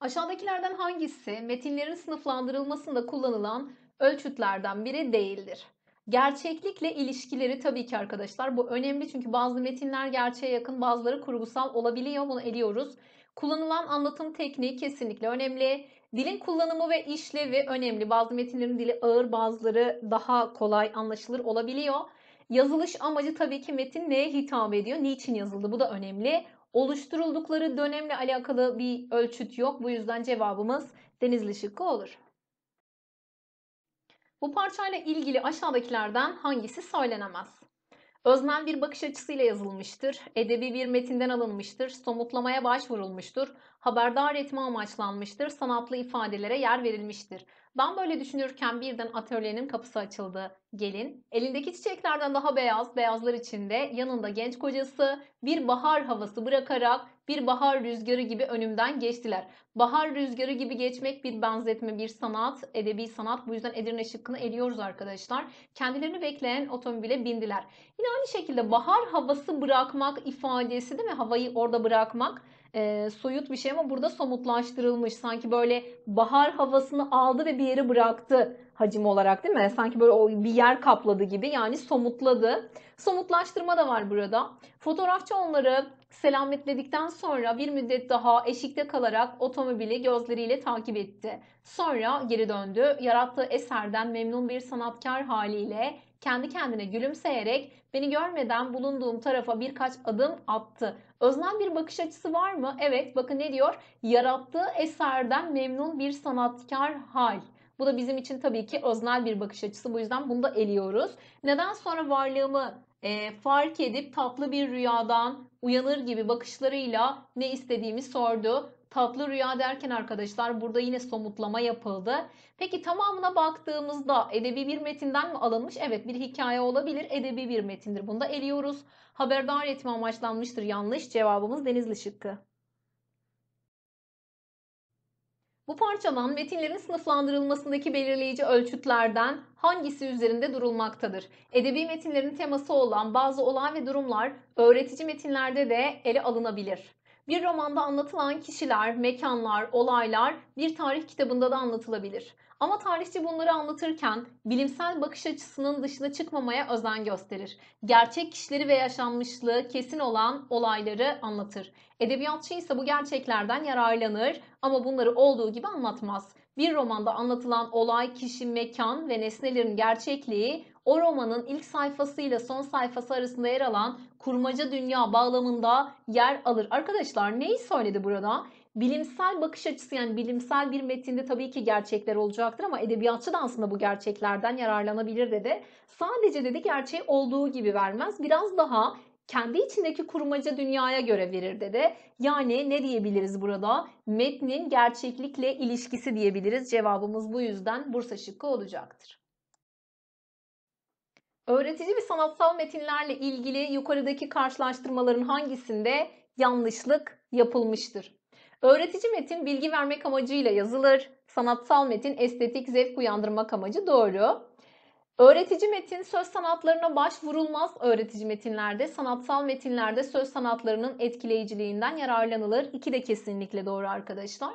Aşağıdakilerden hangisi metinlerin sınıflandırılmasında kullanılan ölçütlerden biri değildir? Gerçeklikle ilişkileri tabii ki arkadaşlar bu önemli çünkü bazı metinler gerçeğe yakın bazıları kurgusal olabiliyor bunu eliyoruz. Kullanılan anlatım tekniği kesinlikle önemli. Dilin kullanımı ve işlevi önemli. Bazı metinlerin dili ağır bazıları daha kolay anlaşılır olabiliyor. Yazılış amacı tabii ki metin neye hitap ediyor, niçin yazıldı bu da önemli. Oluşturuldukları dönemle alakalı bir ölçüt yok. Bu yüzden cevabımız denizli şıkkı olur. Bu parçayla ilgili aşağıdakilerden hangisi söylenemez? Öznel bir bakış açısıyla yazılmıştır, edebi bir metinden alınmıştır, somutlamaya başvurulmuştur, haberdar etme amaçlanmıştır, sanatlı ifadelere yer verilmiştir. Ben böyle düşünürken birden atölyenin kapısı açıldı. Gelin, elindeki çiçeklerden daha beyaz, beyazlar içinde yanında genç kocası bir bahar havası bırakarak bir bahar rüzgarı gibi önümden geçtiler. Bahar rüzgarı gibi geçmek bir benzetme, bir sanat, edebi sanat. Bu yüzden Edirne şıkkını eliyoruz arkadaşlar. Kendilerini bekleyen otomobile bindiler. Yine aynı şekilde bahar havası bırakmak ifadesi değil mi? Havayı orada bırakmak e, soyut bir şey ama burada somutlaştırılmış. Sanki böyle bahar havasını aldı ve bir yere bıraktı hacim olarak değil mi? Sanki böyle o bir yer kapladı gibi yani somutladı. Somutlaştırma da var burada. Fotoğrafçı onları selametledikten sonra bir müddet daha eşikte kalarak otomobili gözleriyle takip etti. Sonra geri döndü. Yarattığı eserden memnun bir sanatkar haliyle kendi kendine gülümseyerek beni görmeden bulunduğum tarafa birkaç adım attı. Öznel bir bakış açısı var mı? Evet bakın ne diyor? Yarattığı eserden memnun bir sanatkar hal. Bu da bizim için tabii ki öznel bir bakış açısı. Bu yüzden bunu da eliyoruz. Neden sonra varlığımı e, fark edip tatlı bir rüyadan uyanır gibi bakışlarıyla ne istediğimi sordu. Tatlı rüya derken arkadaşlar burada yine somutlama yapıldı. Peki tamamına baktığımızda edebi bir metinden mi alınmış? Evet bir hikaye olabilir. Edebi bir metindir. Bunu da eliyoruz. Haberdar etme amaçlanmıştır. Yanlış cevabımız Denizli şıkkı. Bu parçadan metinlerin sınıflandırılmasındaki belirleyici ölçütlerden hangisi üzerinde durulmaktadır? Edebi metinlerin teması olan bazı olay ve durumlar öğretici metinlerde de ele alınabilir. Bir romanda anlatılan kişiler, mekanlar, olaylar bir tarih kitabında da anlatılabilir. Ama tarihçi bunları anlatırken bilimsel bakış açısının dışına çıkmamaya özen gösterir. Gerçek kişileri ve yaşanmışlığı kesin olan olayları anlatır. Edebiyatçı ise bu gerçeklerden yararlanır ama bunları olduğu gibi anlatmaz. Bir romanda anlatılan olay, kişi, mekan ve nesnelerin gerçekliği o romanın ilk sayfası ile son sayfası arasında yer alan kurmaca dünya bağlamında yer alır. Arkadaşlar neyi söyledi burada? bilimsel bakış açısı yani bilimsel bir metinde tabii ki gerçekler olacaktır ama edebiyatçı da aslında bu gerçeklerden yararlanabilir dedi. Sadece dedi gerçeği olduğu gibi vermez. Biraz daha kendi içindeki kurmaca dünyaya göre verir dedi. Yani ne diyebiliriz burada? Metnin gerçeklikle ilişkisi diyebiliriz. Cevabımız bu yüzden Bursa şıkkı olacaktır. Öğretici ve sanatsal metinlerle ilgili yukarıdaki karşılaştırmaların hangisinde yanlışlık yapılmıştır? Öğretici metin bilgi vermek amacıyla yazılır. Sanatsal metin estetik zevk uyandırmak amacı doğru. Öğretici metin söz sanatlarına başvurulmaz öğretici metinlerde, sanatsal metinlerde söz sanatlarının etkileyiciliğinden yararlanılır. İki de kesinlikle doğru arkadaşlar.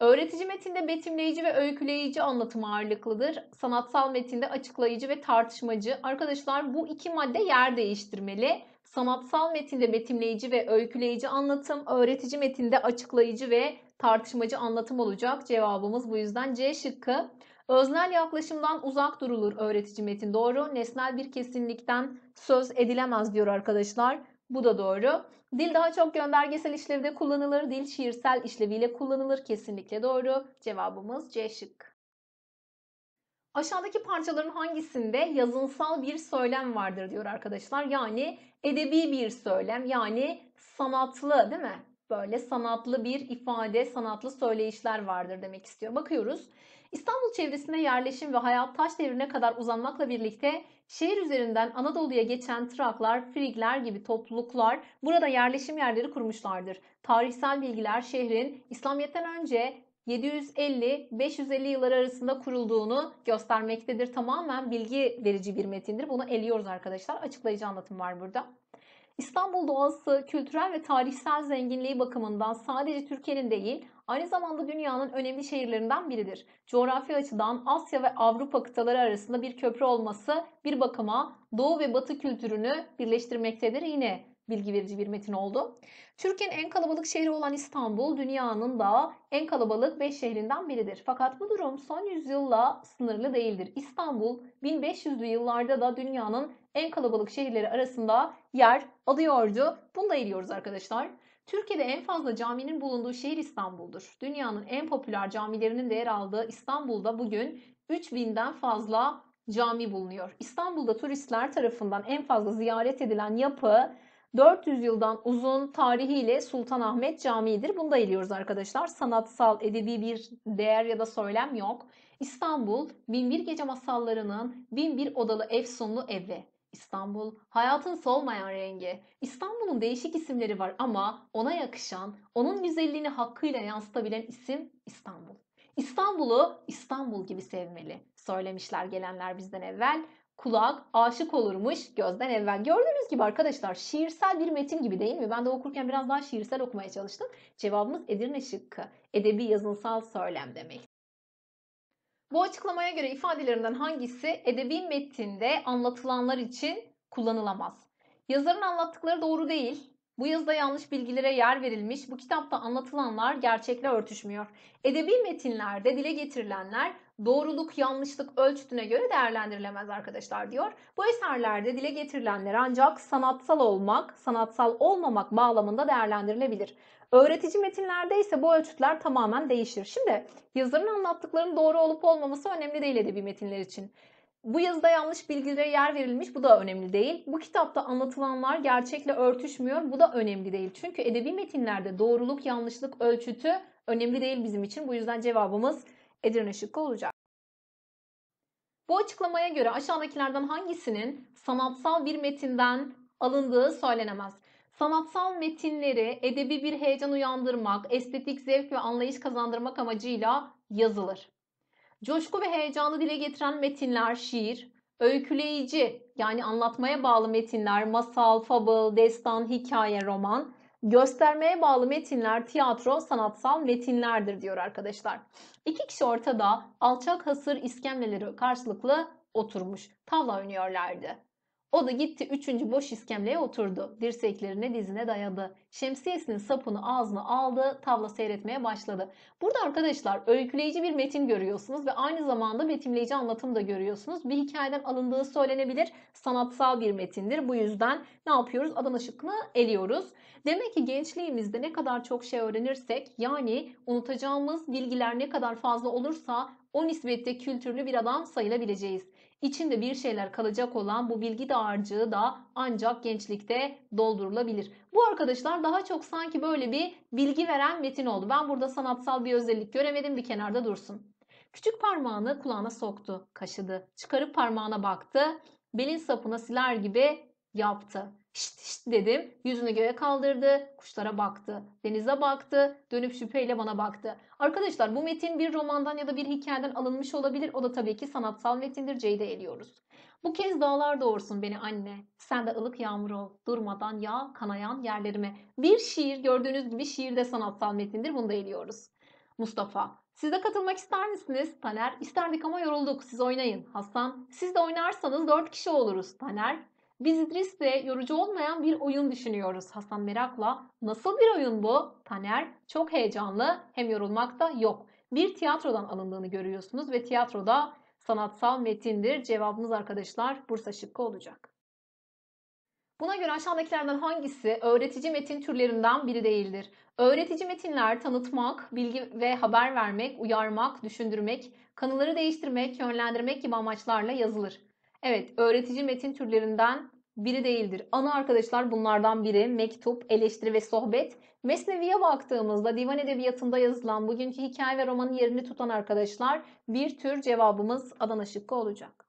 Öğretici metinde betimleyici ve öyküleyici anlatım ağırlıklıdır. Sanatsal metinde açıklayıcı ve tartışmacı. Arkadaşlar bu iki madde yer değiştirmeli. Sanatsal metinde betimleyici ve öyküleyici anlatım, öğretici metinde açıklayıcı ve tartışmacı anlatım olacak. Cevabımız bu yüzden C şıkkı. Öznel yaklaşımdan uzak durulur öğretici metin doğru. Nesnel bir kesinlikten söz edilemez diyor arkadaşlar. Bu da doğru. Dil daha çok göndergesel işlevde kullanılır. Dil şiirsel işleviyle kullanılır. Kesinlikle doğru. Cevabımız C şık. Aşağıdaki parçaların hangisinde yazınsal bir söylem vardır diyor arkadaşlar. Yani edebi bir söylem yani sanatlı değil mi? Böyle sanatlı bir ifade, sanatlı söyleyişler vardır demek istiyor. Bakıyoruz. İstanbul çevresinde yerleşim ve hayat taş devrine kadar uzanmakla birlikte şehir üzerinden Anadolu'ya geçen Traklar, Frigler gibi topluluklar burada yerleşim yerleri kurmuşlardır. Tarihsel bilgiler şehrin İslamiyet'ten önce 750-550 yılları arasında kurulduğunu göstermektedir. Tamamen bilgi verici bir metindir. Bunu eliyoruz arkadaşlar. Açıklayıcı anlatım var burada. İstanbul doğası kültürel ve tarihsel zenginliği bakımından sadece Türkiye'nin değil Aynı zamanda dünyanın önemli şehirlerinden biridir. Coğrafi açıdan Asya ve Avrupa kıtaları arasında bir köprü olması bir bakıma Doğu ve Batı kültürünü birleştirmektedir. Yine bilgi verici bir metin oldu. Türkiye'nin en kalabalık şehri olan İstanbul dünyanın da en kalabalık 5 şehrinden biridir. Fakat bu durum son yüzyılla sınırlı değildir. İstanbul 1500'lü yıllarda da dünyanın en kalabalık şehirleri arasında yer alıyordu. Bunu da eriyoruz arkadaşlar. Türkiye'de en fazla caminin bulunduğu şehir İstanbul'dur. Dünyanın en popüler camilerinin de yer aldığı İstanbul'da bugün 3000'den fazla cami bulunuyor. İstanbul'da turistler tarafından en fazla ziyaret edilen yapı 400 yıldan uzun tarihiyle Sultanahmet Camii'dir. Bunu da eliyoruz arkadaşlar. Sanatsal, edebi bir değer ya da söylem yok. İstanbul, Binbir Gece Masalları'nın Binbir Odalı Efsunlu Evi. İstanbul, hayatın solmayan rengi. İstanbul'un değişik isimleri var ama ona yakışan, onun güzelliğini hakkıyla yansıtabilen isim İstanbul. İstanbul'u İstanbul gibi sevmeli. Söylemişler gelenler bizden evvel. Kulak aşık olurmuş gözden evvel. Gördüğünüz gibi arkadaşlar şiirsel bir metin gibi değil mi? Ben de okurken biraz daha şiirsel okumaya çalıştım. Cevabımız Edirne şıkkı. Edebi yazınsal söylem demek. Bu açıklamaya göre ifadelerinden hangisi edebi metinde anlatılanlar için kullanılamaz? Yazarın anlattıkları doğru değil. Bu yazıda yanlış bilgilere yer verilmiş. Bu kitapta anlatılanlar gerçekle örtüşmüyor. Edebi metinlerde dile getirilenler doğruluk yanlışlık ölçütüne göre değerlendirilemez arkadaşlar diyor. Bu eserlerde dile getirilenler ancak sanatsal olmak, sanatsal olmamak bağlamında değerlendirilebilir. Öğretici metinlerde ise bu ölçütler tamamen değişir. Şimdi yazarın anlattıklarının doğru olup olmaması önemli değil edebi metinler için. Bu yazıda yanlış bilgilere yer verilmiş bu da önemli değil. Bu kitapta anlatılanlar gerçekle örtüşmüyor bu da önemli değil. Çünkü edebi metinlerde doğruluk yanlışlık ölçütü önemli değil bizim için. Bu yüzden cevabımız Edirne şıkkı olacak. Bu açıklamaya göre aşağıdakilerden hangisinin sanatsal bir metinden alındığı söylenemez. Sanatsal metinleri edebi bir heyecan uyandırmak, estetik zevk ve anlayış kazandırmak amacıyla yazılır. Coşku ve heyecanı dile getiren metinler şiir, öyküleyici yani anlatmaya bağlı metinler, masal, fable, destan, hikaye, roman, göstermeye bağlı metinler tiyatro sanatsal metinlerdir diyor arkadaşlar. İki kişi ortada alçak hasır iskemleleri karşılıklı oturmuş tavla oynuyorlardı. O da gitti üçüncü boş iskemleye oturdu. Dirseklerini dizine dayadı. Şemsiyesinin sapını ağzına aldı. Tavla seyretmeye başladı. Burada arkadaşlar öyküleyici bir metin görüyorsunuz ve aynı zamanda betimleyici anlatım da görüyorsunuz. Bir hikayeden alındığı söylenebilir. Sanatsal bir metindir. Bu yüzden ne yapıyoruz? Adana şıkkını eliyoruz. Demek ki gençliğimizde ne kadar çok şey öğrenirsek yani unutacağımız bilgiler ne kadar fazla olursa o nispette kültürlü bir adam sayılabileceğiz. İçinde bir şeyler kalacak olan bu bilgi dağarcığı da ancak gençlikte doldurulabilir. Bu arkadaşlar daha çok sanki böyle bir bilgi veren metin oldu. Ben burada sanatsal bir özellik göremedim bir kenarda dursun. Küçük parmağını kulağına soktu, kaşıdı. Çıkarıp parmağına baktı. Belin sapına siler gibi yaptı. Şşt şşt dedim. Yüzünü göğe kaldırdı. Kuşlara baktı. Denize baktı. Dönüp şüpheyle bana baktı. Arkadaşlar bu metin bir romandan ya da bir hikayeden alınmış olabilir. O da tabii ki sanatsal metindir. C'yi eliyoruz. Bu kez dağlar doğursun beni anne. Sen de ılık yağmur ol. Durmadan yağ kanayan yerlerime. Bir şiir gördüğünüz gibi şiir de sanatsal metindir. Bunu da eliyoruz. Mustafa. Siz de katılmak ister misiniz? Taner. İsterdik ama yorulduk. Siz oynayın. Hasan. Siz de oynarsanız dört kişi oluruz. Taner. Biz İdris de yorucu olmayan bir oyun düşünüyoruz Hasan merakla. Nasıl bir oyun bu? Taner çok heyecanlı hem yorulmak da yok. Bir tiyatrodan alındığını görüyorsunuz ve tiyatroda sanatsal metindir. cevabınız arkadaşlar Bursa şıkkı olacak. Buna göre aşağıdakilerden hangisi öğretici metin türlerinden biri değildir? Öğretici metinler tanıtmak, bilgi ve haber vermek, uyarmak, düşündürmek, kanıları değiştirmek, yönlendirmek gibi amaçlarla yazılır. Evet, öğretici metin türlerinden biri değildir. Ana arkadaşlar bunlardan biri mektup, eleştiri ve sohbet. Mesnevi'ye baktığımızda divan edebiyatında yazılan bugünkü hikaye ve romanın yerini tutan arkadaşlar bir tür cevabımız Adana şıkkı olacak.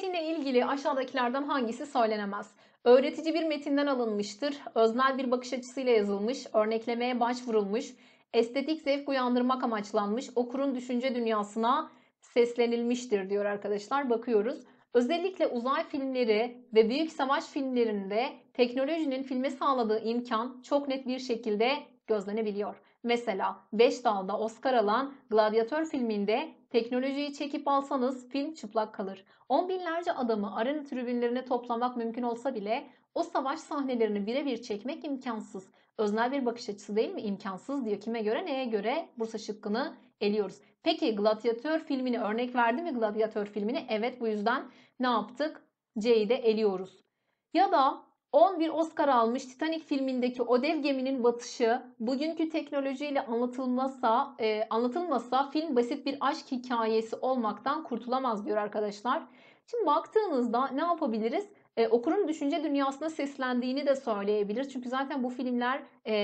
Metinle ilgili aşağıdakilerden hangisi söylenemez? Öğretici bir metinden alınmıştır, öznel bir bakış açısıyla yazılmış, örneklemeye başvurulmuş, estetik zevk uyandırmak amaçlanmış, okurun düşünce dünyasına seslenilmiştir diyor arkadaşlar. Bakıyoruz. Özellikle uzay filmleri ve büyük savaş filmlerinde teknolojinin filme sağladığı imkan çok net bir şekilde gözlenebiliyor. Mesela Beş dalda Oscar alan Gladyatör filminde teknolojiyi çekip alsanız film çıplak kalır. On binlerce adamı arena tribünlerine toplamak mümkün olsa bile o savaş sahnelerini birebir çekmek imkansız. Öznel bir bakış açısı değil mi? İmkansız diyor. Kime göre neye göre Bursa şıkkını eliyoruz. Peki Gladyatör filmini örnek verdi mi Gladyatör filmini? Evet bu yüzden ne yaptık? C'yi de eliyoruz. Ya da 11 Oscar almış Titanic filmindeki o dev geminin batışı bugünkü teknolojiyle anlatılmasa, e, anlatılmasa film basit bir aşk hikayesi olmaktan kurtulamaz diyor arkadaşlar. Şimdi baktığınızda ne yapabiliriz? e, okurun düşünce dünyasına seslendiğini de söyleyebilir Çünkü zaten bu filmler e,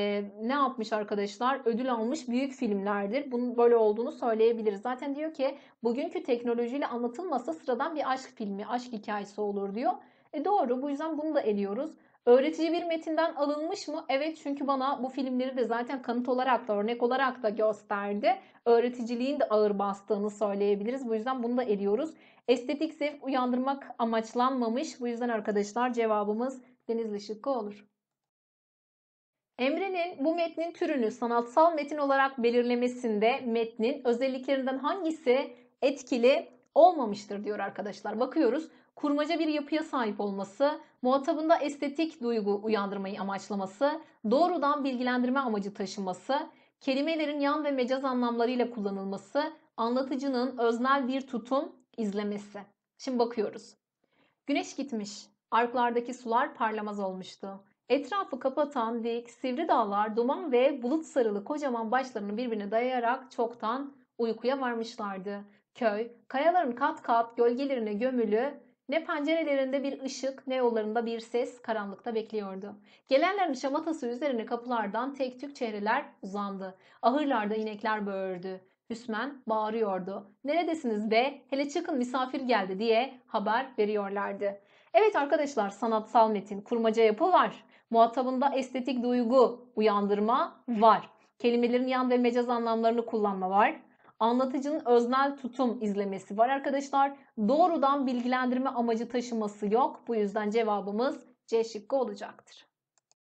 ne yapmış arkadaşlar? Ödül almış büyük filmlerdir. Bunun böyle olduğunu söyleyebiliriz. Zaten diyor ki bugünkü teknolojiyle anlatılmasa sıradan bir aşk filmi, aşk hikayesi olur diyor. E doğru bu yüzden bunu da eliyoruz. Öğretici bir metinden alınmış mı? Evet çünkü bana bu filmleri de zaten kanıt olarak da örnek olarak da gösterdi. Öğreticiliğin de ağır bastığını söyleyebiliriz. Bu yüzden bunu da ediyoruz. Estetik zevk uyandırmak amaçlanmamış. Bu yüzden arkadaşlar cevabımız Denizli şıkkı olur. Emre'nin bu metnin türünü sanatsal metin olarak belirlemesinde metnin özelliklerinden hangisi etkili olmamıştır diyor arkadaşlar. Bakıyoruz kurmaca bir yapıya sahip olması, muhatabında estetik duygu uyandırmayı amaçlaması, doğrudan bilgilendirme amacı taşıması, kelimelerin yan ve mecaz anlamlarıyla kullanılması, anlatıcının öznel bir tutum izlemesi. Şimdi bakıyoruz. Güneş gitmiş. Arklardaki sular parlamaz olmuştu. Etrafı kapatan dik, sivri dağlar duman ve bulut sarılı kocaman başlarını birbirine dayayarak çoktan uykuya varmışlardı. Köy, kayaların kat kat gölgelerine gömülü ne pencerelerinde bir ışık, ne yollarında bir ses karanlıkta bekliyordu. Gelenlerin şamatası üzerine kapılardan tek tük çehreler uzandı. Ahırlarda inekler böğürdü. Hüsmen bağırıyordu. Neredesiniz be? Hele çıkın misafir geldi diye haber veriyorlardı. Evet arkadaşlar sanatsal metin, kurmaca yapı var. Muhatabında estetik duygu, uyandırma var. Kelimelerin yan ve mecaz anlamlarını kullanma var anlatıcının öznel tutum izlemesi var arkadaşlar. Doğrudan bilgilendirme amacı taşıması yok. Bu yüzden cevabımız C şıkkı olacaktır.